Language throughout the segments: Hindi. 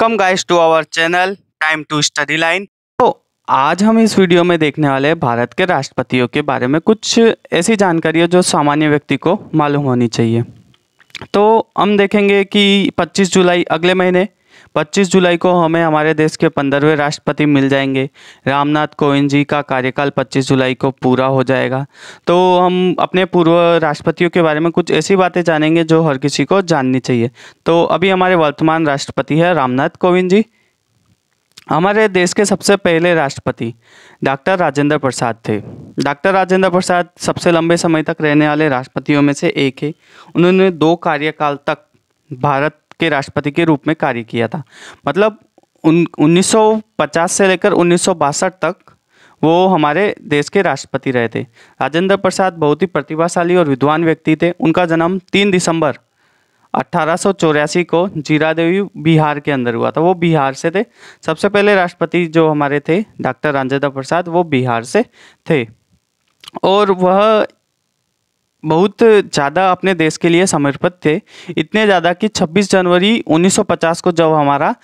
welcome guys to our channel time to study line तो आज हम इस वीडियो में देखने वाले भारत के राष्ट्रपतियों के बारे में कुछ ऐसी जानकारी है जो सामान्य व्यक्ति को मालूम होनी चाहिए तो हम देखेंगे कि 25 जुलाई अगले महीने 25 जुलाई को हमें हमारे देश के पंद्रहवें राष्ट्रपति मिल जाएंगे रामनाथ कोविंद जी का कार्यकाल 25 जुलाई को पूरा हो जाएगा तो हम अपने पूर्व राष्ट्रपतियों के बारे में कुछ ऐसी बातें जानेंगे जो हर किसी को जाननी चाहिए तो अभी हमारे वर्तमान राष्ट्रपति है रामनाथ कोविंद जी हमारे देश के सबसे पहले राष्ट्रपति डॉक्टर राजेंद्र प्रसाद थे डॉक्टर राजेंद्र प्रसाद सबसे लंबे समय तक रहने वाले राष्ट्रपतियों में से एक है उन्होंने दो कार्यकाल तक भारत के राष्ट्रपति के रूप में कार्य किया था मतलब उन उन्नीस से लेकर उन्नीस तक वो हमारे देश के राष्ट्रपति रहे थे राजेंद्र प्रसाद बहुत ही प्रतिभाशाली और विद्वान व्यक्ति थे उनका जन्म तीन दिसंबर अट्ठारह को जीरा देवी बिहार के अंदर हुआ था वो बिहार से थे सबसे पहले राष्ट्रपति जो हमारे थे डॉक्टर राजेंद्र प्रसाद वो बिहार से थे और वह बहुत ज़्यादा अपने देश के लिए समर्पित थे इतने ज़्यादा कि 26 जनवरी 1950 को जब हमारा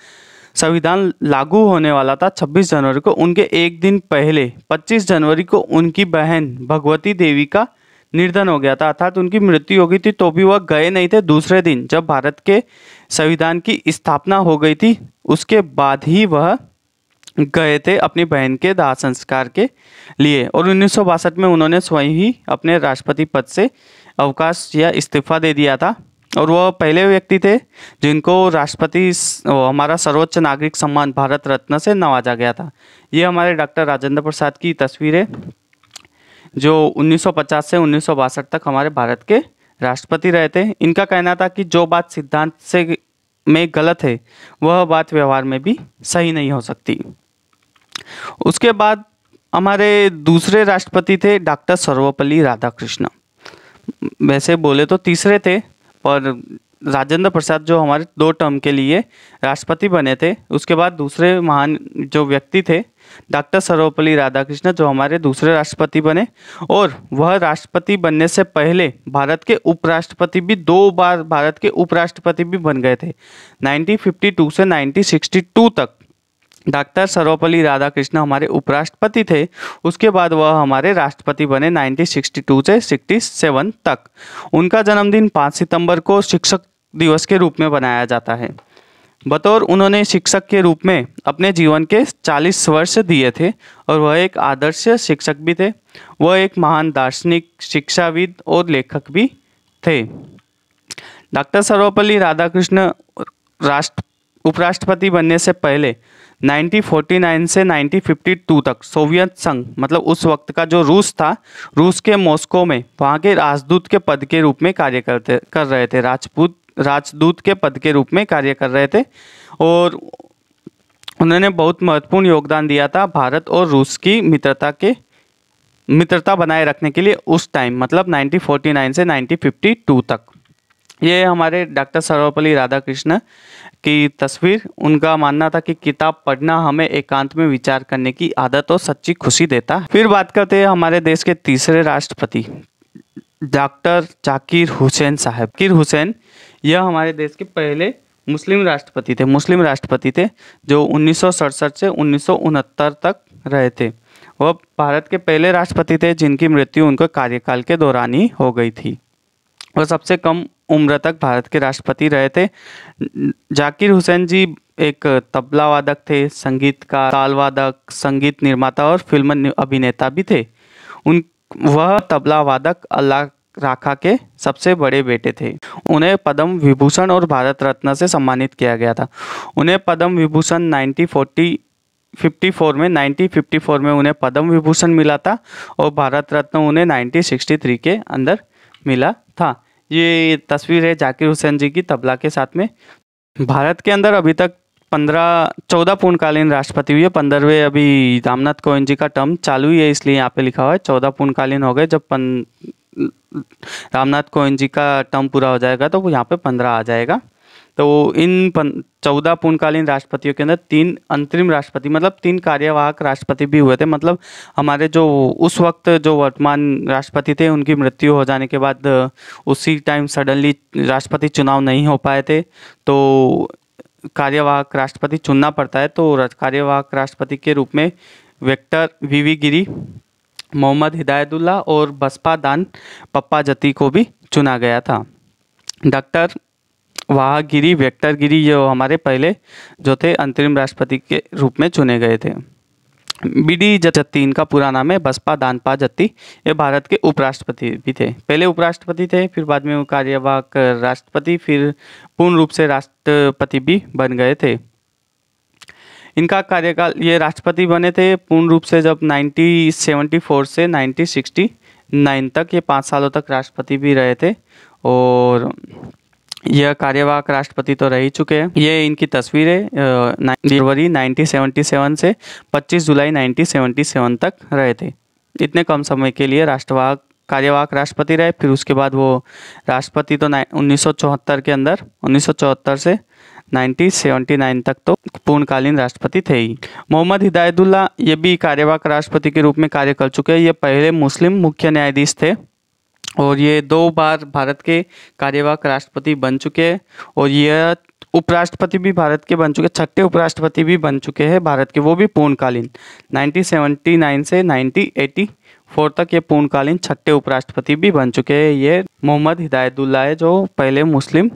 संविधान लागू होने वाला था 26 जनवरी को उनके एक दिन पहले 25 जनवरी को उनकी बहन भगवती देवी का निर्धन हो गया था अर्थात उनकी मृत्यु हो गई थी तो भी वह गए नहीं थे दूसरे दिन जब भारत के संविधान की स्थापना हो गई थी उसके बाद ही वह गए थे अपनी बहन के दाह संस्कार के लिए और उन्नीस में उन्होंने स्वयं ही अपने राष्ट्रपति पद से अवकाश या इस्तीफा दे दिया था और वह पहले व्यक्ति थे जिनको राष्ट्रपति हमारा सर्वोच्च नागरिक सम्मान भारत रत्न से नवाजा गया था ये हमारे डॉक्टर राजेंद्र प्रसाद की तस्वीर है जो 1950 से उन्नीस तक हमारे भारत के राष्ट्रपति रहे थे इनका कहना था कि जो बात सिद्धांत से में गलत है वह बात व्यवहार में भी सही नहीं हो सकती उसके बाद हमारे दूसरे राष्ट्रपति थे डॉक्टर सर्वपल्ली राधाकृष्ण वैसे बोले तो तीसरे थे पर राजेंद्र प्रसाद जो हमारे दो टर्म के लिए राष्ट्रपति बने थे उसके बाद दूसरे महान जो व्यक्ति थे डॉक्टर सर्वपल्ली राधाकृष्ण जो हमारे दूसरे राष्ट्रपति बने और वह राष्ट्रपति बनने से पहले भारत के उपराष्ट्रपति भी दो बार भारत के उपराष्ट्रपति भी बन गए थे 1952 से 1962 तक डॉक्टर सर्वपल्ली राधाकृष्ण हमारे उपराष्ट्रपति थे उसके बाद वह हमारे राष्ट्रपति बने 1962 से 67 तक उनका जन्मदिन 5 सितंबर को शिक्षक दिवस के रूप में बनाया जाता है बतौर उन्होंने शिक्षक के रूप में अपने जीवन के 40 वर्ष दिए थे और वह एक आदर्श शिक्षक भी थे वह एक महान दार्शनिक शिक्षाविद और लेखक भी थे डॉक्टर सर्वपल्ली राधाकृष्ण राष्ट्र उपराष्ट्रपति बनने से पहले 1949 से 1952 तक सोवियत संघ मतलब उस वक्त का जो रूस था रूस के मॉस्को में वहाँ के राजदूत के पद के रूप में कार्य करते कर रहे थे राजपूत राजदूत के पद के रूप में कार्य कर रहे थे और उन्होंने बहुत महत्वपूर्ण योगदान दिया था भारत और रूस की मित्रता के मित्रता बनाए रखने के लिए उस टाइम मतलब 1949 से 1952 तक ये हमारे डॉक्टर सर्वपल्ली राधाकृष्ण की तस्वीर उनका मानना था कि किताब पढ़ना हमें एकांत में विचार करने की आदत और सच्ची खुशी देता है फिर बात करते हैं हमारे देश के तीसरे राष्ट्रपति डॉक्टर जाकिर हुसैन साहब किर हुसैन यह हमारे देश के पहले मुस्लिम राष्ट्रपति थे मुस्लिम राष्ट्रपति थे जो उन्नीस से उन्नीस तक रहे थे वह भारत के पहले राष्ट्रपति थे जिनकी मृत्यु उनके कार्यकाल के दौरान ही हो गई थी वह सबसे कम उम्र तक भारत के राष्ट्रपति रहे थे जाकिर हुसैन जी एक तबला वादक थे संगीतकार ताल वादक संगीत निर्माता और फिल्म अभिनेता भी थे उन वह तबला वादक अल्लाह राखा के सबसे बड़े बेटे थे उन्हें पद्म विभूषण और भारत रत्न से सम्मानित किया गया था उन्हें पद्म विभूषण 1940 54 में 1954 में उन्हें पद्म विभूषण मिला था और भारत रत्न उन्हें 1963 के अंदर मिला था ये तस्वीर है जाकिर हुसैन जी की तबला के साथ में भारत के अंदर अभी तक पंद्रह चौदह पूर्णकालीन राष्ट्रपति हुए पंद्रहवें अभी रामनाथ कोविंद जी का टर्म चालू ही है इसलिए यहाँ पे लिखा हुआ है चौदह पूर्णकालीन हो गए जब पन रामनाथ कोविंद जी का टर्म पूरा हो जाएगा तो वो यहाँ पे पंद्रह आ जाएगा तो इन चौदह पूर्णकालीन राष्ट्रपतियों के अंदर तीन अंतरिम राष्ट्रपति मतलब तीन कार्यवाहक राष्ट्रपति भी हुए थे मतलब हमारे जो उस वक्त जो वर्तमान राष्ट्रपति थे उनकी मृत्यु हो जाने के बाद उसी टाइम सडनली राष्ट्रपति चुनाव नहीं हो पाए थे तो कार्यवाहक राष्ट्रपति चुनना पड़ता है तो कार्यवाहक राष्ट्रपति के रूप में वेक्टर वी गिरी मोहम्मद हिदायतुल्ला और बसपा दान पप्पा जती को भी चुना गया था डॉक्टर वाहगिरी वेक्टर गिरी जो हमारे पहले जो थे अंतरिम राष्ट्रपति के रूप में चुने गए थे बी डी जत्ती इनका पूरा नाम है बसपा दानपा जत्ती ये भारत के उपराष्ट्रपति भी थे पहले उपराष्ट्रपति थे फिर बाद में वो कार्यवाहक राष्ट्रपति फिर पूर्ण रूप से राष्ट्रपति भी बन गए थे इनका कार्यकाल ये राष्ट्रपति बने थे पूर्ण रूप से जब 1974 से 1969 तक ये पाँच सालों तक राष्ट्रपति भी रहे थे और यह कार्यवाहक राष्ट्रपति तो रह चुके हैं ये इनकी तस्वीर है जनवरी 1977 से 25 जुलाई 1977 तक रहे थे इतने कम समय के लिए राष्ट्रवाहक कार्यवाहक राष्ट्रपति रहे फिर उसके बाद वो राष्ट्रपति तो उन्नीस के अंदर उन्नीस से 1979 तक तो पूर्णकालीन राष्ट्रपति थे ही मोहम्मद हिदायतुल्ला ये भी कार्यवाहक राष्ट्रपति के रूप में कार्य कर चुके हैं ये पहले मुस्लिम मुख्य न्यायाधीश थे और ये दो बार भारत के कार्यवाहक राष्ट्रपति बन चुके हैं और यह उपराष्ट्रपति भी भारत के बन चुके छठे उपराष्ट्रपति भी बन चुके हैं भारत के वो भी पूर्णकालीन 1979 से 1984 तक ये पूर्णकालीन छठे उपराष्ट्रपति भी बन चुके हैं ये मोहम्मद हिदायतुल्ला है जो पहले मुस्लिम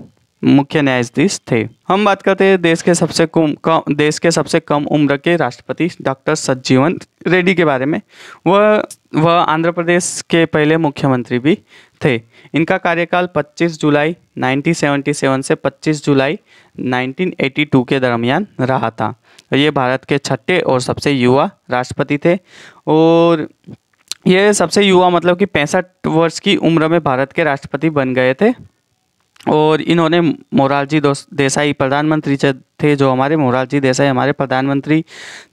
मुख्य न्यायाधीश थे हम बात करते हैं देश के सबसे कम देश के सबसे कम उम्र के राष्ट्रपति डॉक्टर सज्जीवन रेड्डी के बारे में वह वह आंध्र प्रदेश के पहले मुख्यमंत्री भी थे इनका कार्यकाल 25 जुलाई 1977 से 25 जुलाई 1982 के दरमियान रहा था ये भारत के छठे और सबसे युवा राष्ट्रपति थे और ये सबसे युवा मतलब कि पैंसठ वर्ष की उम्र में भारत के राष्ट्रपति बन गए थे और इन्होंने मोरारजी देसाई प्रधानमंत्री थे जो हमारे मोरारजी देसाई हमारे प्रधानमंत्री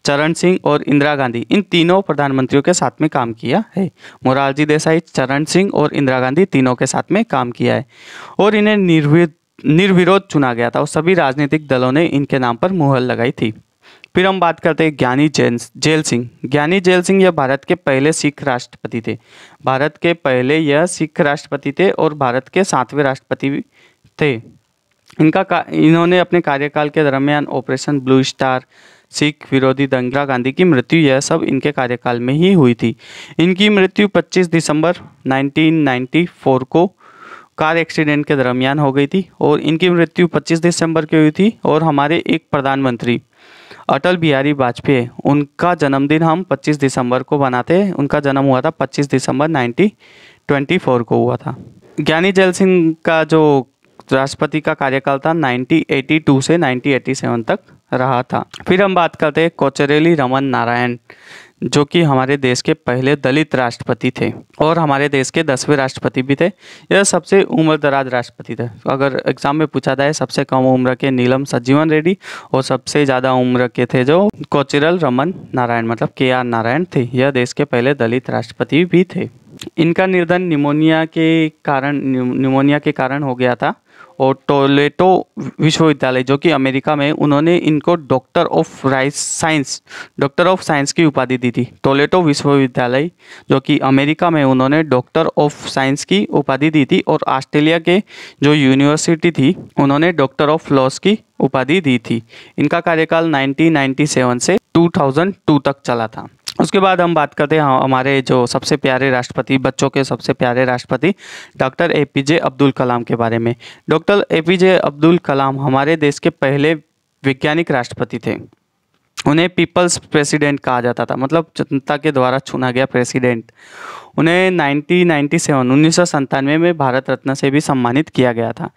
चरण सिंह और इंदिरा गांधी इन तीनों प्रधानमंत्रियों के साथ में काम किया है मोरारजी देसाई चरण सिंह और इंदिरा गांधी तीनों के साथ में काम किया है और इन्हें निर्विध निर्विरोध चुना गया था और सभी राजनीतिक दलों ने इनके नाम पर मुहर लगाई थी फिर हम बात करते हैं ज्ञानी जैन जेल सिंह ज्ञानी जेल सिंह यह भारत के पहले सिख राष्ट्रपति थे भारत के पहले यह सिख राष्ट्रपति थे और भारत के सातवें राष्ट्रपति भी थे इनका इन्होंने अपने कार्यकाल के दरमियान ऑपरेशन ब्लू स्टार सिख विरोधी दंगा गांधी की मृत्यु यह सब इनके कार्यकाल में ही हुई थी इनकी मृत्यु 25 दिसंबर 1994 को कार एक्सीडेंट के दरमियान हो गई थी और इनकी मृत्यु 25 दिसंबर की हुई थी और हमारे एक प्रधानमंत्री अटल बिहारी वाजपेयी उनका जन्मदिन हम 25 दिसंबर को बनाते हैं उनका जन्म हुआ था 25 दिसंबर 1924 को हुआ था ज्ञानी जल सिंह का जो राष्ट्रपति का कार्यकाल था 1982 से 1987 तक रहा था फिर हम बात करते हैं कोचरेली रमन नारायण जो कि हमारे देश के पहले दलित राष्ट्रपति थे और हमारे देश के दसवें राष्ट्रपति भी थे यह सबसे उम्र दराज राष्ट्रपति थे अगर एग्जाम में पूछा जाए सबसे कम उम्र के नीलम सजीवन रेड्डी और सबसे ज़्यादा उम्र के थे जो कोचिरल रमन नारायण मतलब के आर नारायण थे यह देश के पहले दलित राष्ट्रपति भी थे इनका निर्धन निमोनिया के कारण निमोनिया के कारण हो गया था और टोलेटो विश्वविद्यालय जो कि अमेरिका में उन्होंने इनको डॉक्टर ऑफ राइस साइंस डॉक्टर ऑफ साइंस की उपाधि दी थी टोलेटो विश्वविद्यालय जो कि अमेरिका में उन्होंने डॉक्टर ऑफ साइंस की उपाधि दी थी और ऑस्ट्रेलिया के जो यूनिवर्सिटी थी उन्होंने डॉक्टर ऑफ लॉस की उपाधि दी थी इनका कार्यकाल नाइनटीन से टू तक चला था उसके बाद हम बात करते हैं हमारे जो सबसे प्यारे राष्ट्रपति बच्चों के सबसे प्यारे राष्ट्रपति doctor A P J Abdul Kalam के बारे में doctor A P J Abdul Kalam हमारे देश के पहले वैज्ञानिक राष्ट्रपति थे उन्हें पीपल्स प्रेसिडेंट कहा जाता था मतलब जनता के द्वारा चुना गया प्रेसिडेंट उन्हें 1997 उन्नीस में भारत रत्न से भी सम्मानित किया गया था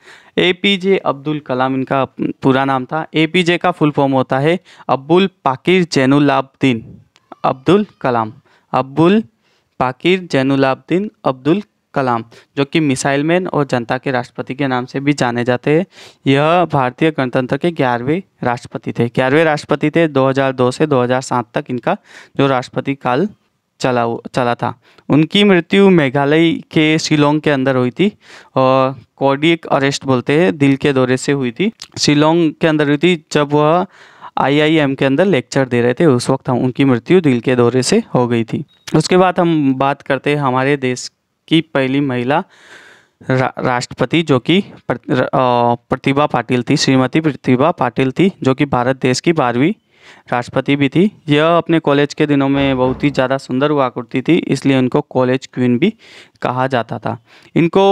ए पी जे अब्दुल कलाम इनका पूरा नाम था ए पी जे का फुल फॉर्म होता है अब्दुल पाकिर जैनुलाब्दीन अब्दुल कलाम अब्बुल पाकिर जैनलाब्दीन अब्दुल कलाम जो कि मिसाइल मैन और जनता के राष्ट्रपति के नाम से भी जाने जाते हैं यह भारतीय गणतंत्र के ग्यारहवें राष्ट्रपति थे ग्यारहवें राष्ट्रपति थे 2002 से 2007 तक इनका जो राष्ट्रपति काल चला चला था उनकी मृत्यु मेघालय के शिलोंग के अंदर हुई थी और कॉडिक अरेस्ट बोलते हैं दिल के दौरे से हुई थी शिलोंग के अंदर हुई थी जब वह आईआईएम के अंदर लेक्चर दे रहे थे उस वक्त हम उनकी मृत्यु दिल के दौरे से हो गई थी उसके बाद हम बात करते हैं हमारे देश की पहली महिला रा, राष्ट्रपति जो कि प्रतिभा पाटिल थी श्रीमती प्रतिभा पाटिल थी जो कि भारत देश की बारहवीं राष्ट्रपति भी थी यह अपने कॉलेज के दिनों में बहुत ही ज़्यादा सुंदर हुआ करती थी इसलिए इनको कॉलेज क्वीन भी कहा जाता था इनको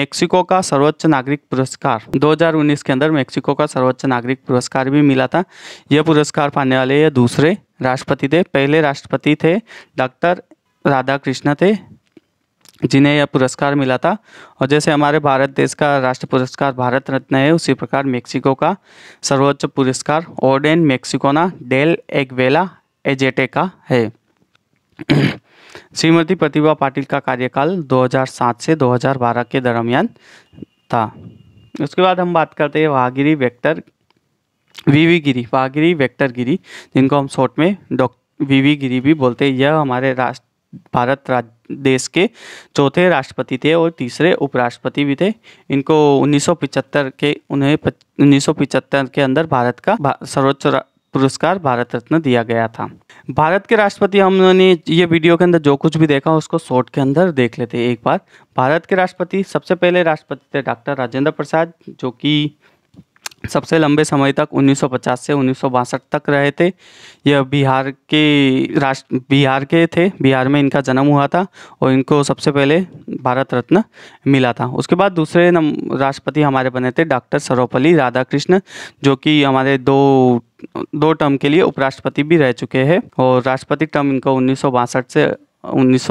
मेक्सिको का सर्वोच्च नागरिक पुरस्कार 2019 के अंदर मेक्सिको का सर्वोच्च नागरिक पुरस्कार भी मिला था यह पुरस्कार पाने वाले यह दूसरे राष्ट्रपति थे पहले राष्ट्रपति थे डॉक्टर राधा कृष्ण थे जिन्हें यह पुरस्कार मिला था और जैसे हमारे भारत देश का राष्ट्र पुरस्कार भारत रत्न है उसी प्रकार मेक्सिको का सर्वोच्च पुरस्कार ओडेन मेक्सिकोना डेल एगवेला एजेटे का है श्रीमती प्रतिभा पाटिल का कार्यकाल 2007 से 2012 के दरमियान था उसके बाद हम बात करते हैं वाहगिरी वेक्टर वीवी गिरी वाहगिरी वेक्टर गिरी जिनको हम शॉर्ट में वी वीवी गिरी भी बोलते हैं यह हमारे राष्ट्र भारत राज्य देश के चौथे राष्ट्रपति थे और तीसरे उपराष्ट्रपति भी थे इनको 1975 के उन्हें 1975 के अंदर भारत का सर्वोच्च पुरस्कार भारत रत्न दिया गया था भारत के राष्ट्रपति हमने ये वीडियो के अंदर जो कुछ भी देखा उसको शॉर्ट के अंदर देख लेते हैं एक बार भारत के राष्ट्रपति सबसे पहले राष्ट्रपति थे डॉक्टर राजेंद्र प्रसाद जो कि सबसे लंबे समय तक 1950 से उन्नीस तक रहे थे यह बिहार के राष्ट्र बिहार के थे बिहार में इनका जन्म हुआ था और इनको सबसे पहले भारत रत्न मिला था उसके बाद दूसरे राष्ट्रपति हमारे बने थे डॉक्टर सर्वपल्ली राधाकृष्ण जो कि हमारे दो दो टर्म के लिए उपराष्ट्रपति भी रह चुके हैं और राष्ट्रपति टर्म इनको उन्नीस से उन्नीस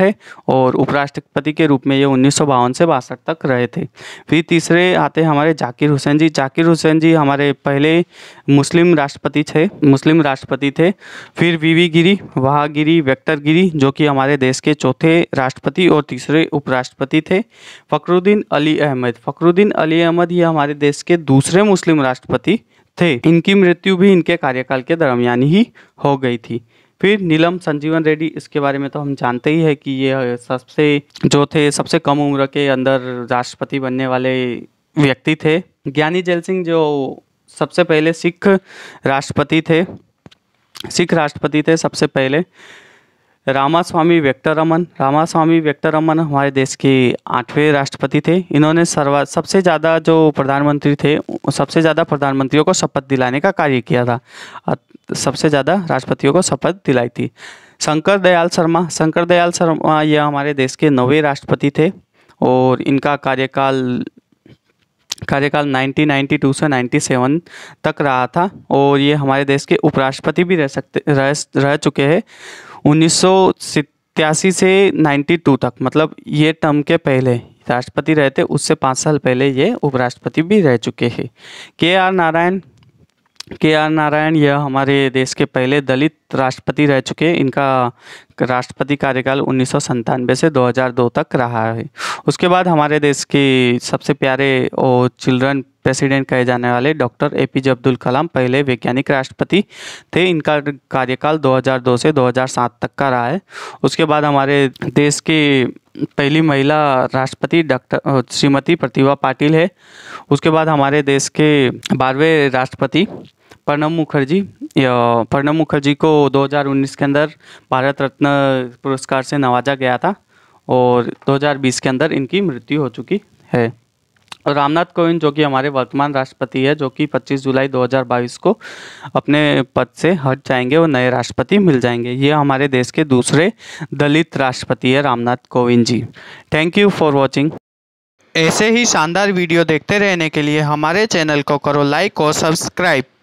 है और उपराष्ट्रपति के रूप में ये उन्नीस से बासठ तक रहे थे फिर तीसरे आते हमारे जाकिर हुसैन जी जाकिर हुसैन जी हमारे पहले मुस्लिम राष्ट्रपति थे मुस्लिम राष्ट्रपति थे फिर वीवी गिरी वहागिरी वेक्टर गिरी जो कि हमारे देश के चौथे राष्ट्रपति और तीसरे उपराष्ट्रपति थे फ़खरुद्दीन अली अहमद फ़खरुद्दीन अली अहमद ये हमारे देश के दूसरे मुस्लिम राष्ट्रपति थे इनकी मृत्यु भी इनके कार्यकाल के दरमियान ही हो गई थी फिर नीलम संजीवन रेड्डी इसके बारे में तो हम जानते ही है कि ये सबसे जो थे सबसे कम उम्र के अंदर राष्ट्रपति बनने वाले व्यक्ति थे ज्ञानी जैल सिंह जो सबसे पहले सिख राष्ट्रपति थे सिख राष्ट्रपति थे सबसे पहले रामास्वामी वेंकटरमन रामास्वामी वेंकटरमन हमारे देश के आठवें राष्ट्रपति थे इन्होंने सर्वा सबसे ज़्यादा जो प्रधानमंत्री थे सबसे ज़्यादा प्रधानमंत्रियों को शपथ दिलाने का कार्य किया था सबसे ज़्यादा राष्ट्रपतियों को शपथ दिलाई थी शंकर दयाल शर्मा शंकर दयाल शर्मा यह हमारे देश के नौवे राष्ट्रपति थे और इनका कार्यकाल कार्यकाल 1992 से 97 तक रहा था और ये हमारे देश के उपराष्ट्रपति भी रह सकते रह, रह चुके हैं उन्नीस से 92 तक मतलब ये टर्म के पहले राष्ट्रपति रहते उससे पाँच साल पहले ये उपराष्ट्रपति भी रह चुके हैं के आर नारायण के आर नारायण यह हमारे देश के पहले दलित राष्ट्रपति रह चुके इनका राष्ट्रपति कार्यकाल उन्नीस से 2002 तक रहा है उसके बाद हमारे देश के सबसे प्यारे और चिल्ड्रन प्रेसिडेंट कहे जाने वाले doctor A P J Abdul Kalam पहले वैज्ञानिक राष्ट्रपति थे इनका कार्यकाल 2002 से 2007 तक का रहा है उसके बाद हमारे देश की पहली महिला राष्ट्रपति डॉक्टर श्रीमती प्रतिभा पाटिल है उसके बाद हमारे देश के बारहवें राष्ट्रपति प्रणब मुखर्जी प्रणब मुखर्जी को 2019 के अंदर भारत रत्न पुरस्कार से नवाजा गया था और 2020 के अंदर इनकी मृत्यु हो चुकी है रामनाथ कोविंद जो कि हमारे वर्तमान राष्ट्रपति है जो कि 25 जुलाई 2022 को अपने पद से हट जाएंगे और नए राष्ट्रपति मिल जाएंगे ये हमारे देश के दूसरे दलित राष्ट्रपति है Ramnath Kovind ji thank you for watching ऐसे ही शानदार वीडियो देखते रहने के लिए हमारे चैनल को करो लाइक और सब्सक्राइब